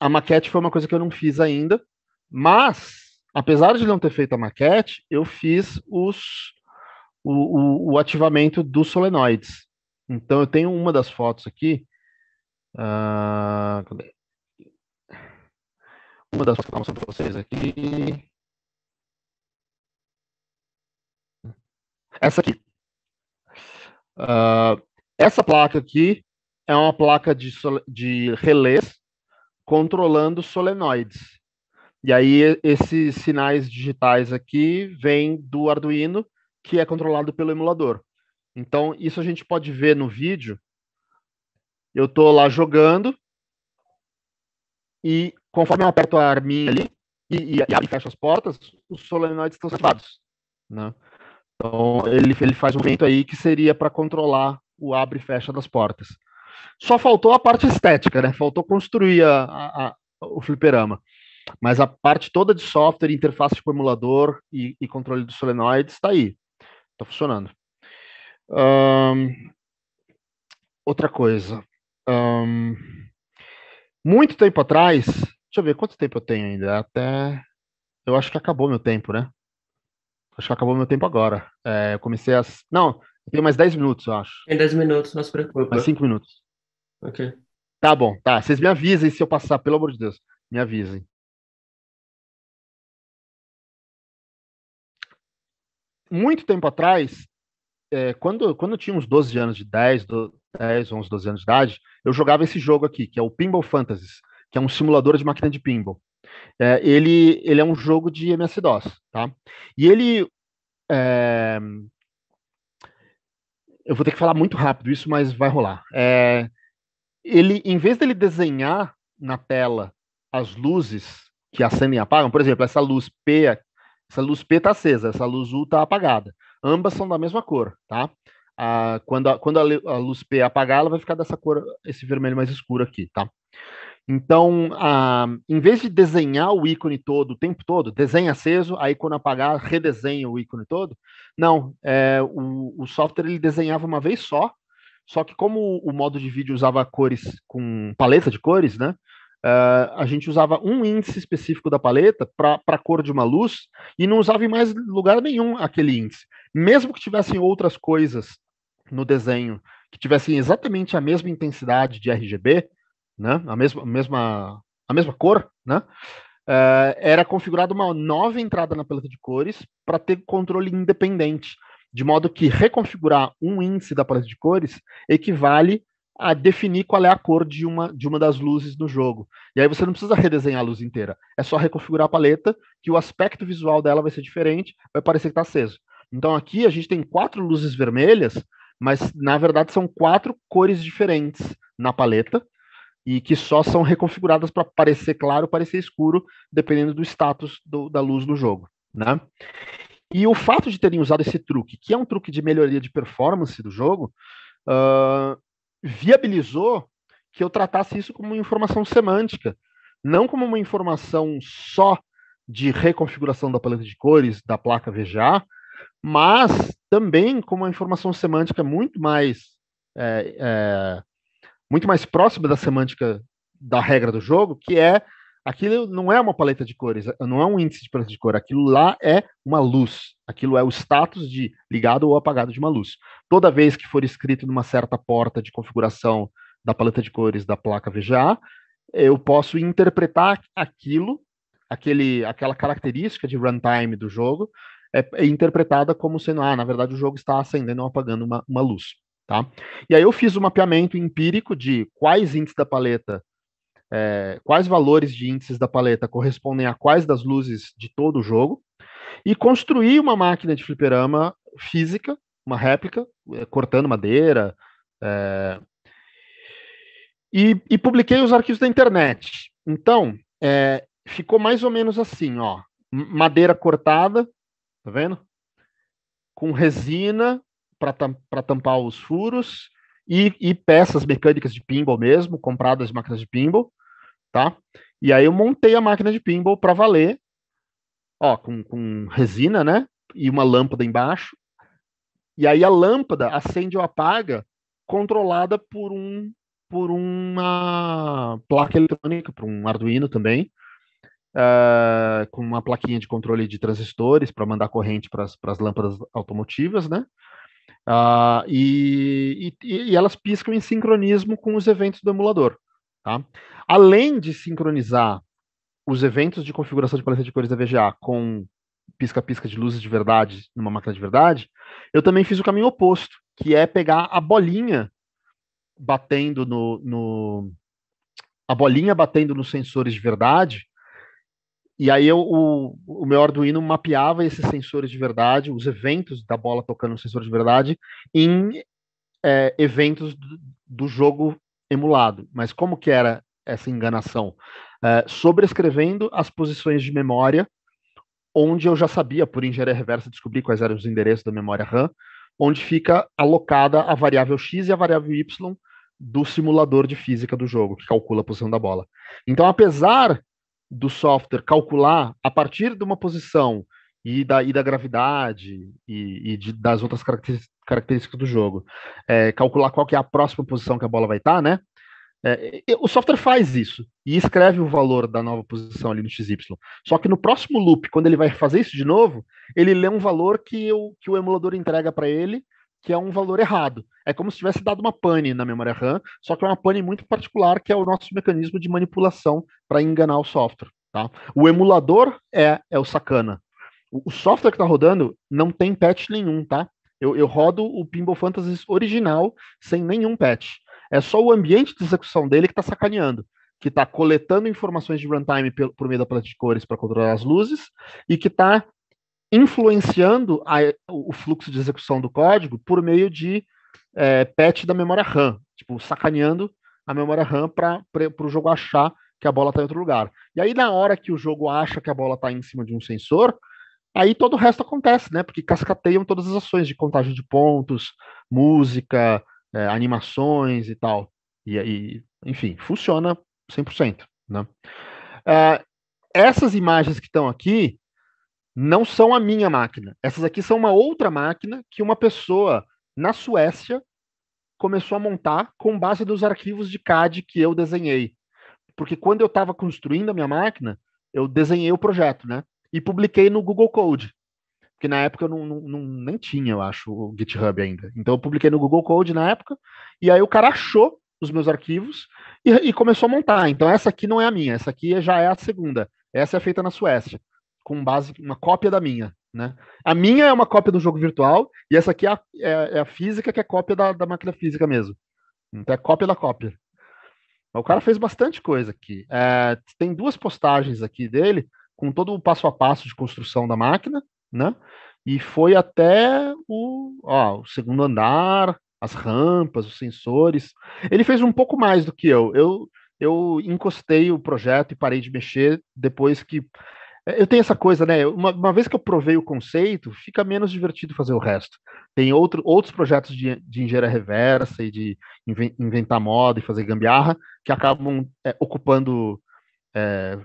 A maquete foi uma coisa que eu não fiz ainda, mas, apesar de não ter feito a maquete, eu fiz os, o, o, o ativamento dos solenoides. Então, eu tenho uma das fotos aqui. Uh, uma das fotos que eu mostro para vocês aqui. Essa aqui. Uh, essa placa aqui é uma placa de, de relés controlando solenoides. E aí esses sinais digitais aqui vêm do Arduino, que é controlado pelo emulador. Então isso a gente pode ver no vídeo. Eu estou lá jogando e conforme eu aperto a arminha ali e, e, e fecho as portas, os solenoides estão ativados. Né? Então, ele, ele faz um evento aí que seria para controlar o abre e fecha das portas. Só faltou a parte estética, né? Faltou construir a, a, a, o fliperama. Mas a parte toda de software, interface com emulador e, e, controle dos solenoides está aí. Está funcionando. outra coisa. muito tempo atrás, deixa eu ver quanto tempo eu tenho ainda. Até. Eu acho que acabou meu tempo, né? Acho que acabou meu tempo agora. É, eu comecei as. Não, tem mais 10 minutos, eu acho. Tem 10 minutos, não se preocupa. Mais 5 minutos. Ok. Tá bom, tá. Vocês me avisem se eu passar, pelo amor de Deus. Me avisem. Muito tempo atrás, é, quando, quando eu tinha uns 12 anos de 10, 10, 11, 12 anos de idade, eu jogava esse jogo aqui, que é o Pinball Fantasies, que é um simulador de máquina de pinball. É, ele, ele é um jogo de MS-DOS, tá? E ele... É... Eu vou ter que falar muito rápido isso, mas vai rolar. É... Ele, em vez dele desenhar na tela as luzes que acendem e apagam, por exemplo, essa luz P, essa luz P está acesa, essa luz U está apagada. Ambas são da mesma cor, tá? Ah, quando a, quando a, a luz P apagar, ela vai ficar dessa cor, esse vermelho mais escuro aqui, tá? Então, ah, em vez de desenhar o ícone todo o tempo todo, desenha aceso, aí quando apagar, redesenha o ícone todo. Não, é, o, o, software ele desenhava uma vez só, só que como o modo de vídeo usava cores com paleta de cores, né? Uh, a gente usava um índice específico da paleta para a cor de uma luz e não usava em mais lugar nenhum aquele índice. Mesmo que tivessem outras coisas no desenho que tivessem exatamente a mesma intensidade de RGB, né? A mesma, mesma, a mesma cor, né? Uh, era configurada uma nova entrada na paleta de cores para ter controle independente, de modo que reconfigurar um índice da paleta de cores equivale a definir qual é a cor de uma, de uma das luzes no jogo. E aí você não precisa redesenhar a luz inteira, é só reconfigurar a paleta, que o aspecto visual dela vai ser diferente, vai parecer que está aceso. Então aqui a gente tem quatro luzes vermelhas, mas na verdade são quatro cores diferentes na paleta, e que só são reconfiguradas para parecer claro, parecer escuro, dependendo do status do, da luz no jogo, né? E o fato de terem usado esse truque, que é um truque de melhoria de performance do jogo, uh, viabilizou que eu tratasse isso como uma informação semântica, não como uma informação só de reconfiguração da paleta de cores da placa VGA, mas também como uma informação semântica muito mais é, muito mais próxima da semântica da regra do jogo, que é aquilo não é uma paleta de cores, não é um índice de paleta de cor, aquilo lá é uma luz, aquilo é o status de ligado ou apagado de uma luz. Toda vez que for escrito numa certa porta de configuração da paleta de cores da placa VGA, eu posso interpretar aquilo, aquele, aquela característica de runtime do jogo, é, é interpretada como sendo, ah, na verdade o jogo está acendendo ou apagando uma, uma luz. Tá? E aí eu fiz o um mapeamento empírico de quais índices da paleta, é, quais valores de índices da paleta correspondem a quais das luzes de todo o jogo, e construí uma máquina de fliperama física, uma réplica, é, cortando madeira, é, e, e, publiquei os arquivos da internet. Então, é, ficou mais ou menos assim, ó, madeira cortada, tá vendo? Com resina, para tampar os furos e, e, peças mecânicas de pinball mesmo, compradas de máquinas de pinball, tá? E aí eu montei a máquina de pinball para valer, ó, com, com resina, né? E uma lâmpada embaixo. E aí a lâmpada acende ou apaga, controlada por um por uma placa eletrônica, por um Arduino também, Uh, com uma plaquinha de controle de transistores para mandar corrente para as lâmpadas automotivas, né? Uh, e, e, e, elas piscam em sincronismo com os eventos do emulador. Tá? Além de sincronizar os eventos de configuração de paleta de cores da VGA com pisca-pisca de luzes de verdade numa máquina de verdade, eu também fiz o caminho oposto, que é pegar a bolinha batendo no, no a bolinha batendo nos sensores de verdade e aí eu, o, o, meu Arduino mapeava esses sensores de verdade, os eventos da bola tocando no sensor de verdade, em é, eventos do, do, jogo emulado. Mas como que era essa enganação? É, sobrescrevendo as posições de memória, onde eu já sabia, por engenharia reversa, descobrir quais eram os endereços da memória RAM, onde fica alocada a variável X e a variável Y do simulador de física do jogo, que calcula a posição da bola. Então, apesar do software calcular a partir de uma posição e da, e da gravidade e, e de, das outras características do jogo, é, calcular qual que é a próxima posição que a bola vai estar, tá, né? É, o software faz isso e escreve o valor da nova posição ali no XY. Só que no próximo loop, quando ele vai fazer isso de novo, ele lê um valor que, o que o emulador entrega para ele que é um valor errado. É como se tivesse dado uma pane na memória RAM, só que é uma pane muito particular, que é o nosso mecanismo de manipulação para enganar o software. Tá? O emulador é, é o sacana. O, o software que está rodando não tem patch nenhum, tá? Eu, eu rodo o Pinball Fantasies original sem nenhum patch. É só o ambiente de execução dele que está sacaneando que está coletando informações de runtime por meio da paleta de cores para controlar as luzes e que está influenciando a, o fluxo de execução do código por meio de é, patch da memória RAM, tipo, sacaneando a memória RAM para o jogo achar que a bola está em outro lugar. E aí, na hora que o jogo acha que a bola está em cima de um sensor, aí todo o resto acontece, né? Porque cascateiam todas as ações de contagem de pontos, música, é, animações e tal. E aí, enfim, funciona 100%. Né? Uh, essas imagens que estão aqui não são a minha máquina. Essas aqui são uma outra máquina que uma pessoa na Suécia começou a montar com base nos arquivos de CAD que eu desenhei. Porque quando eu estava construindo a minha máquina, eu desenhei o projeto, né? E publiquei no Google Code. Porque na época eu não, não, não, nem tinha, eu acho, o GitHub ainda. Então eu publiquei no Google Code na época, e aí o cara achou os meus arquivos e, e começou a montar. Então essa aqui não é a minha, essa aqui já é a segunda. Essa é feita na Suécia com base uma cópia da minha. Né? A minha é uma cópia do jogo virtual e essa aqui é a, é, é a física que é cópia da, da, máquina física mesmo. Então é cópia da cópia. O cara fez bastante coisa aqui. É, tem duas postagens aqui dele com todo o passo a passo de construção da máquina, né? E foi até o, ó, o segundo andar, as rampas, os sensores. Ele fez um pouco mais do que eu. Eu eu encostei o projeto e parei de mexer depois que é, eu tenho essa coisa, né? Uma, uma, vez que eu provei o conceito, fica menos divertido fazer o resto. Tem outro, outros projetos de, de engenharia reversa e de inventar moda e fazer gambiarra que acabam é, ocupando é,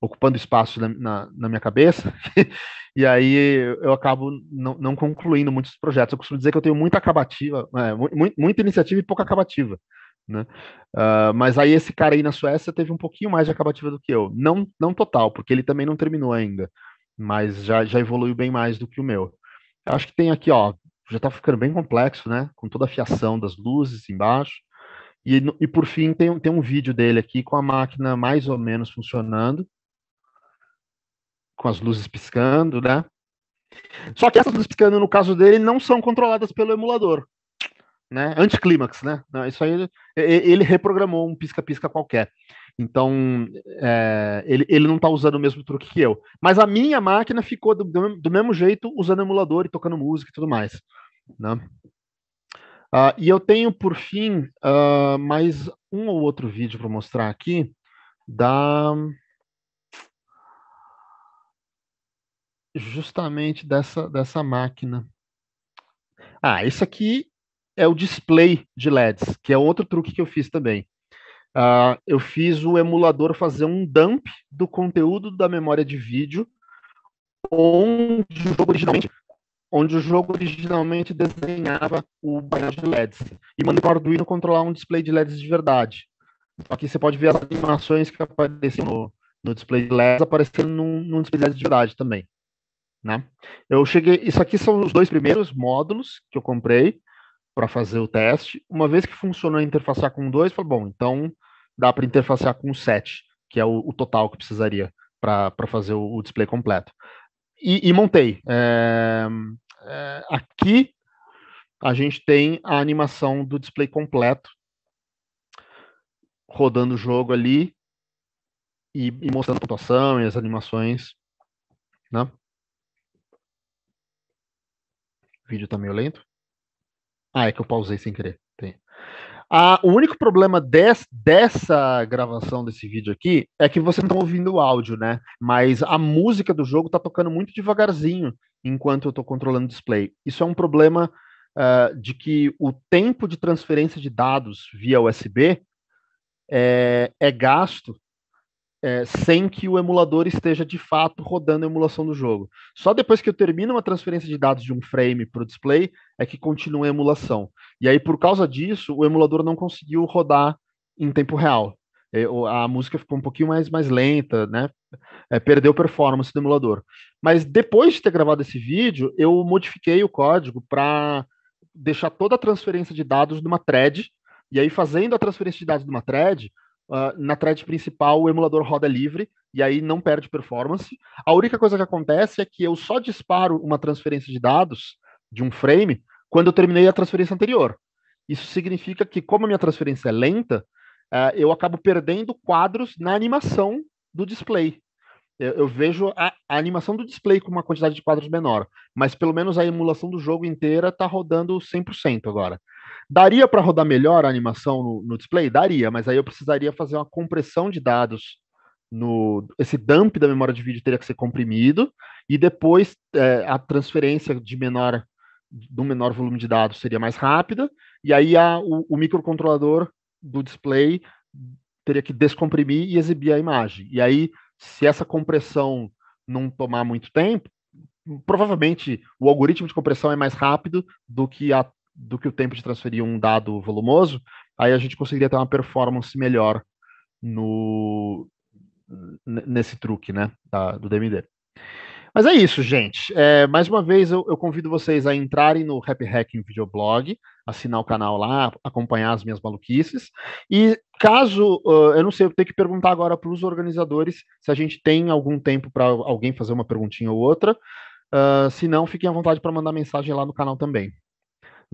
ocupando espaço na, na, na minha cabeça. e aí eu acabo não, não, concluindo muitos projetos. Eu costumo dizer que eu tenho muita acabativa, é, muito, muita iniciativa e pouca acabativa. Né? Uh, mas aí esse cara aí na Suécia teve um pouquinho mais de acabativa do que eu. Não, não total, porque ele também não terminou ainda. Mas já, já evoluiu bem mais do que o meu. Eu acho que tem aqui, ó, já tá ficando bem complexo, né? Com toda a fiação das luzes embaixo. E, e por fim, tem, tem um vídeo dele aqui com a máquina mais ou menos funcionando. Com as luzes piscando, né? Só que essas luzes piscando, no caso dele, não são controladas pelo emulador né? Anticlímax, né? Isso aí ele reprogramou um pisca-pisca qualquer. Então é, ele, ele não está usando o mesmo truque que eu. Mas a minha máquina ficou do, do mesmo jeito usando emulador e tocando música e tudo mais. Né? Uh, e eu tenho por fim uh, mais um ou outro vídeo para mostrar aqui da justamente dessa dessa máquina. Ah, isso aqui é o display de LEDs, que é outro truque que eu fiz também. Uh, eu fiz o emulador fazer um dump do conteúdo da memória de vídeo onde o jogo originalmente, onde o jogo originalmente desenhava o banheiro de LEDs e mandei para o Arduino controlar um display de LEDs de verdade. Aqui você pode ver as animações que aparecem no, no display de LEDs aparecendo num, num display de LEDs de verdade também. Né? Eu cheguei. Isso aqui são os dois primeiros módulos que eu comprei para fazer o teste. Uma vez que funcionou interfacear com 2, falou, bom, então dá para interfacear com 7, que é o, o total que precisaria para fazer o, o, display completo. E, e montei. É, é, aqui a gente tem a animação do display completo rodando o jogo ali e, e mostrando a pontuação e as animações, né? O vídeo está meio lento. Ah, é que eu pausei sem querer. Tem. Ah, o único problema des, dessa gravação desse vídeo aqui é que vocês estão ouvindo o áudio, né? Mas a música do jogo tá tocando muito devagarzinho enquanto eu tô controlando o display. Isso é um problema uh, de que o tempo de transferência de dados via USB é, eh, é gasto é, sem que o emulador esteja de fato rodando a emulação do jogo. Só depois que eu termino uma transferência de dados de um frame para o display é que continua a emulação. E aí, por causa disso, o emulador não conseguiu rodar em tempo real. É, a música ficou um pouquinho mais, mais lenta, né? É, perdeu performance do emulador. Mas depois de ter gravado esse vídeo, eu modifiquei o código para deixar toda a transferência de dados numa thread. E aí, fazendo a transferência de dados numa thread, Uh, na thread principal, o emulador roda livre, e aí não perde performance. A única coisa que acontece é que eu só disparo uma transferência de dados de um frame quando eu terminei a transferência anterior. Isso significa que, como a minha transferência é lenta, uh, eu acabo perdendo quadros na animação do display. Eu, eu vejo a, a, animação do display com uma quantidade de quadros menor, mas pelo menos a emulação do jogo inteira está rodando 100% agora. Daria para rodar melhor a animação no, no, display? Daria, mas aí eu precisaria fazer uma compressão de dados. No, esse dump da memória de vídeo teria que ser comprimido e depois é, a transferência de menor do menor volume de dados seria mais rápida e aí a, o, o microcontrolador do display teria que descomprimir e exibir a imagem. E aí, se essa compressão não tomar muito tempo, provavelmente o algoritmo de compressão é mais rápido do que a do que o tempo de transferir um dado volumoso, aí a gente conseguiria ter uma performance melhor no nesse truque, né, da, do DMD. Mas é isso, gente. É, mais uma vez, eu, eu, convido vocês a entrarem no Happy Hacking Videoblog, assinar o canal lá, acompanhar as minhas maluquices. E caso, uh, eu não sei, eu tenho que perguntar agora para os organizadores se a gente tem algum tempo para alguém fazer uma perguntinha ou outra. Uh, se não, fiquem à vontade para mandar mensagem lá no canal também.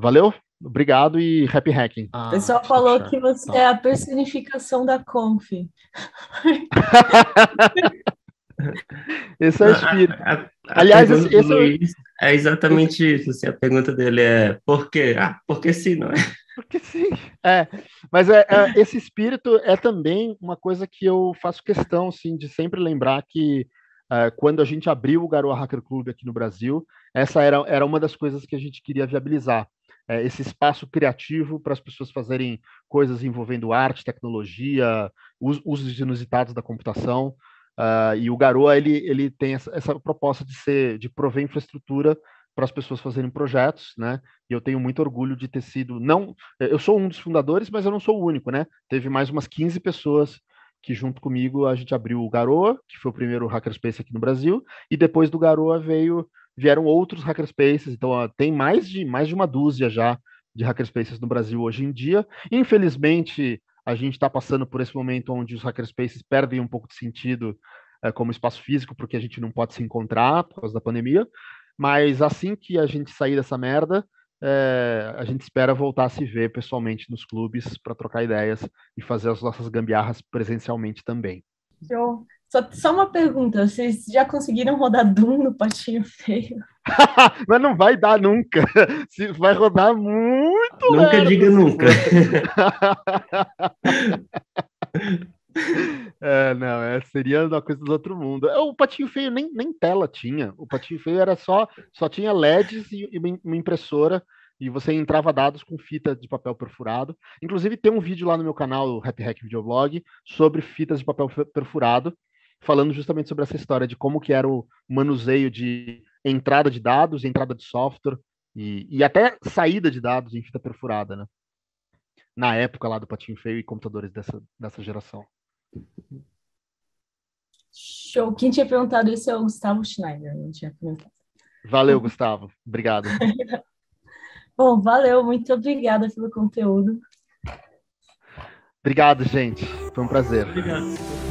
Valeu, obrigado e happy hacking. Ah, o pessoal falou que você é a personificação da Conf. esse é o espírito. A, a, a Aliás, esse, esse é... é exatamente isso. Assim, a pergunta dele é por quê? Ah, porque sim, não é? Porque sim. É, mas é, é, esse espírito é também uma coisa que eu faço questão assim, de sempre lembrar que é, quando a gente abriu o Garoa Hacker Club aqui no Brasil, essa era, era uma das coisas que a gente queria viabilizar é, esse espaço criativo para as pessoas fazerem coisas envolvendo arte, tecnologia, us, usos inusitados da computação. Uh, e o Garoa ele, ele tem essa, essa proposta de ser de prover infraestrutura para as pessoas fazerem projetos, né? E eu tenho muito orgulho de ter sido não, eu sou um dos fundadores, mas eu não sou o único, né? Teve mais umas 15 pessoas que junto comigo a gente abriu o Garoa, que foi o primeiro hackerspace aqui no Brasil, e depois do Garoa veio vieram outros hackerspaces, então ó, tem mais de, mais de uma dúzia já de hackerspaces no Brasil hoje em dia. Infelizmente, a gente está passando por esse momento onde os hackerspaces perdem um pouco de sentido é, como espaço físico, porque a gente não pode se encontrar por causa da pandemia. Mas assim que a gente sair dessa merda, é, a gente espera voltar a se ver pessoalmente nos clubes para trocar ideias e fazer as nossas gambiarras presencialmente também. Show. Só, só uma pergunta: vocês já conseguiram rodar Doom no patinho feio? Mas não vai dar nunca. Vai rodar muito. Nunca diga nunca. É, não, é, seria uma coisa do outro mundo. É, o patinho feio nem, nem tela tinha. O patinho feio era só, só tinha LEDs e, e uma impressora e você entrava dados com fita de papel perfurado. Inclusive tem um vídeo lá no meu canal, o Happy Hack Videoblog, sobre fitas de papel perfurado falando justamente sobre essa história de como que era o manuseio de entrada de dados, entrada de software e, e até saída de dados em fita perfurada, né? Na época lá do Patinho Feio e computadores dessa, dessa geração. Show. Quem tinha perguntado isso é o Gustavo Schneider, não tinha perguntado. Valeu, Gustavo. Obrigado. Bom, valeu, muito obrigada pelo conteúdo. Obrigado, gente. Foi um prazer. Obrigado.